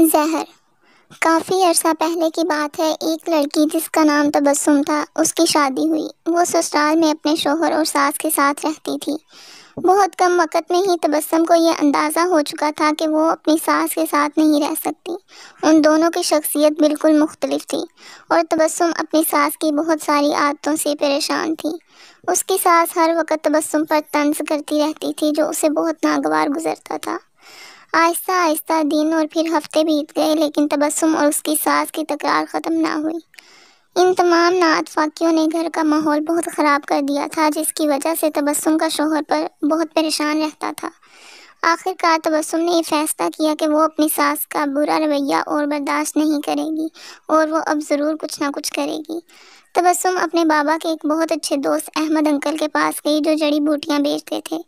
जहर काफ़ी अरसा पहले की बात है एक लड़की जिसका नाम तबस्सुम था उसकी शादी हुई वो ससुराल में अपने शोहर और सास के साथ रहती थी बहुत कम वक़्त में ही तबसम को यह अंदाज़ा हो चुका था कि वो अपनी सास के साथ नहीं रह सकती उन दोनों की शख्सियत बिल्कुल मुख्तलिफ थी और तबस्सुम अपनी सास की बहुत सारी आदतों से परेशान थी उसकी सास हर वक्त तबस्सुम पर तंज करती रहती थी जो उसे बहुत नागवार गुजरता था आहिस्ता आहिस्ता दिन और फिर हफ्ते बीत गए लेकिन तबस्सुम और उसकी सास की तकरार ख़त्म ना हुई इन तमाम नातफाकियों ने घर का माहौल बहुत ख़राब कर दिया था जिसकी वजह से तबस्सुम का शोहर पर बहुत परेशान रहता था आखिरकार तबसम तो ने यह फैसला किया कि वो अपनी सास का बुरा रवैया और बर्दाश्त नहीं करेगी और वो अब ज़रूर कुछ ना कुछ करेगी तबसम तो अपने बाबा के एक बहुत अच्छे दोस्त अहमद अंकल के पास गई जो जड़ी बूटियाँ बेचते थे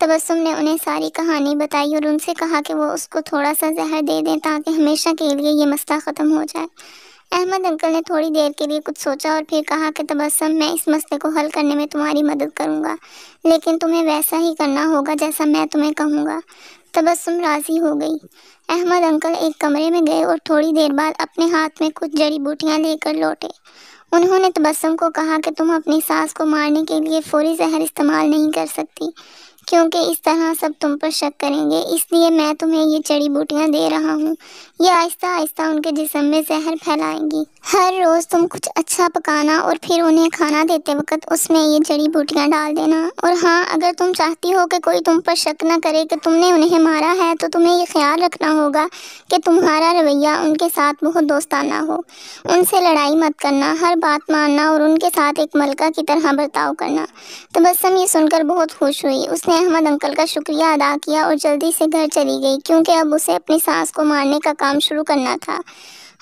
तबसम तो ने उन्हें सारी कहानी बताई और उनसे कहा कि वो उसको थोड़ा सा जहर दे दें ताकि हमेशा के लिए ये मसला ख़त्म हो जाए अहमद अंकल ने थोड़ी देर के लिए कुछ सोचा और फिर कहा कि तबसम मैं इस मसले को हल करने में तुम्हारी मदद करूँगा लेकिन तुम्हें वैसा ही करना होगा जैसा मैं तुम्हें कहूँगा तबसम राज़ी हो गई अहमद अंकल एक कमरे में गए और थोड़ी देर बाद अपने हाथ में कुछ जड़ी बूटियाँ लेकर लौटे उन्होंने तबसम को कहा कि तुम अपनी सास को मारने के लिए फौरी जहर इस्तेमाल नहीं कर सकती क्योंकि इस तरह सब तुम पर शक करेंगे इसलिए मैं तुम्हें ये जड़ी बूटियाँ दे रहा हूँ ये आहिस्ता आहिस्ता उनके जिसम में जहर फैलाएंगी हर रोज़ तुम कुछ अच्छा पकाना और फिर उन्हें खाना देते वक्त उसमें ये जड़ी बूटियाँ डाल देना और हाँ अगर तुम चाहती हो कि कोई तुम पर शक न करे कि तुमने उन्हें मारा है तो तुम्हें ये ख्याल रखना होगा कि तुम्हारा रवैया उनके साथ बहुत दोस्ताना हो उनसे लड़ाई मत करना हर बात मानना और उनके साथ एक मलका की तरह बर्ताव करना तबस्सम ये सुनकर बहुत खुश हुई उसने अहमद अंकल का शुक्रिया अदा किया और जल्दी से घर चली गई क्योंकि अब उसे अपनी सास को मारने का काम शुरू करना था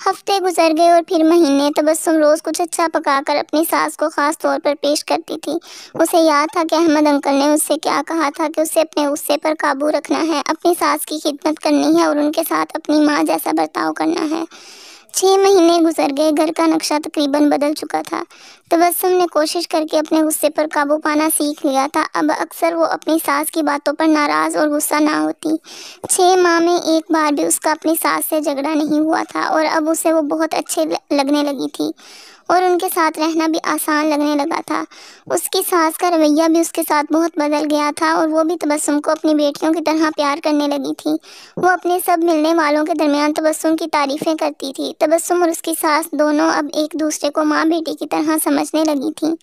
हफ्ते गुजर गए और फिर महीने तबस्सुम रोज़ कुछ अच्छा पकाकर अपनी सास को ख़ास तौर पर पेश करती थी उसे याद था कि अहमद अंकल ने उससे क्या कहा था कि उसे अपने गुस्से पर काबू रखना है अपनी सास की खिदमत करनी है और उनके साथ अपनी माँ जैसा बर्ताव करना है छः महीने गुजर गए घर का नक्शा तकरीबन बदल चुका था तबस्सुम तो ने कोशिश करके अपने गुस्से पर काबू पाना सीख लिया था अब अक्सर वो अपनी सास की बातों पर नाराज़ और गुस्सा ना होती छः माह में एक बार भी उसका अपनी सास से झगड़ा नहीं हुआ था और अब उसे वो बहुत अच्छे लगने लगी थी और उनके साथ रहना भी आसान लगने लगा था उसकी सास का रवैया भी उसके साथ बहुत बदल गया था और वो भी तबस्सुम को अपनी बेटियों की तरह प्यार करने लगी थी वो अपने सब मिलने वालों के दरमियान तबस्सुम की तारीफ़ें करती थी तबस्सुम और उसकी सास दोनों अब एक दूसरे को माँ बेटी की तरह समझने लगी थी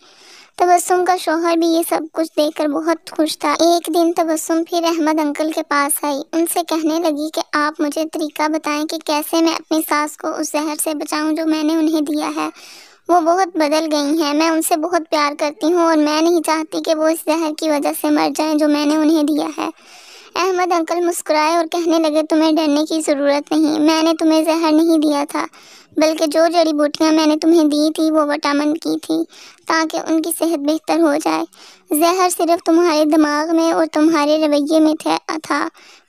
तबस्सुम का शोहर भी ये सब कुछ देखकर बहुत खुश था एक दिन तबस्सुम फिर अहमद अंकल के पास आई उनसे कहने लगी कि आप मुझे तरीका बताएं कि कैसे मैं अपनी सास को उस जहर से बचाऊं जो मैंने उन्हें दिया है वो बहुत बदल गई हैं मैं उनसे बहुत प्यार करती हूँ और मैं नहीं चाहती कि वो इस जहर की वजह से मर जाएं जो मैंने उन्हें दिया है अहमद अंकल मुस्कुराए और कहने लगे तुम्हें डरने की ज़रूरत नहीं मैंने तुम्हें जहर नहीं दिया था बल्कि जो जड़ी बूटियाँ मैंने तुम्हें दी थी वो वटामन की थी ताकि उनकी सेहत बेहतर हो जाए जहर सिर्फ तुम्हारे दिमाग में और तुम्हारे रवैये में था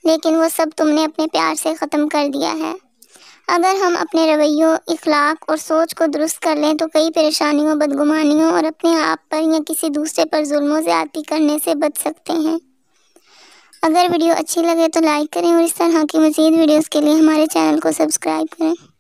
लेकिन वो सब तुमने अपने प्यार से ख़त्म कर दिया है अगर हम अपने रवैयों इखलाक और सोच को दुरुस्त कर लें तो कई परेशानियों बदगुमानियों और अपने आप पर या किसी दूसरे पर जुल्मों से आती करने से बच सकते हैं अगर वीडियो अच्छी लगे तो लाइक करें और इस तरह की मज़ीद वीडियोज़ के लिए हमारे चैनल को सब्सक्राइब करें